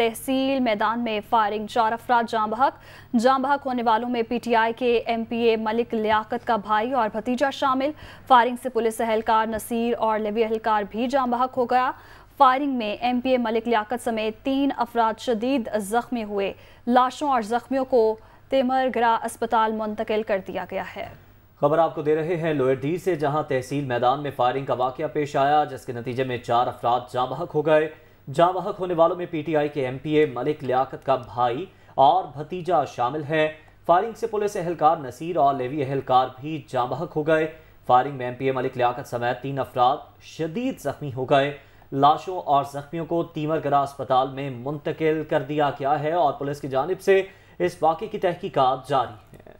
तहसील मैदान में फायरिंग चार अफराद जाम बहक जाम बहक होने वालों में पीटीआई के एमपीए मलिक लियाकत का भाई और भतीजा शामिल फायरिंग से पुलिस अहलकार नसीर और लेवी अहलकार भी जाम बहक हो गया फायरिंग में एमपीए मलिक लियाकत समेत तीन अफराद शदीद जख्मी हुए लाशों और जख्मियों को तेमरगरा अस्पताल मुंतकिल कर दिया गया है खबर आपको दे रहे हैं लोअर डी से जहां तहसील मैदान में फायरिंग का वाक़ पेश आया जिसके नतीजे में चार अफराद जाम बहक हो गए जांबाहक होने वालों में पीटीआई के एमपीए मलिक लियाकत का भाई और भतीजा शामिल है फायरिंग से पुलिस एहलकार नसीर और लेवी एहलकार भी जांबाहक हो गए फायरिंग में एमपीए मलिक लियाकत समेत तीन अफराद शदीद जख्मी हो गए लाशों और जख्मियों को तीमरगरा अस्पताल में मुंतकिल कर दिया गया है और पुलिस की जानब से इस वाक़े की तहकीकत जारी है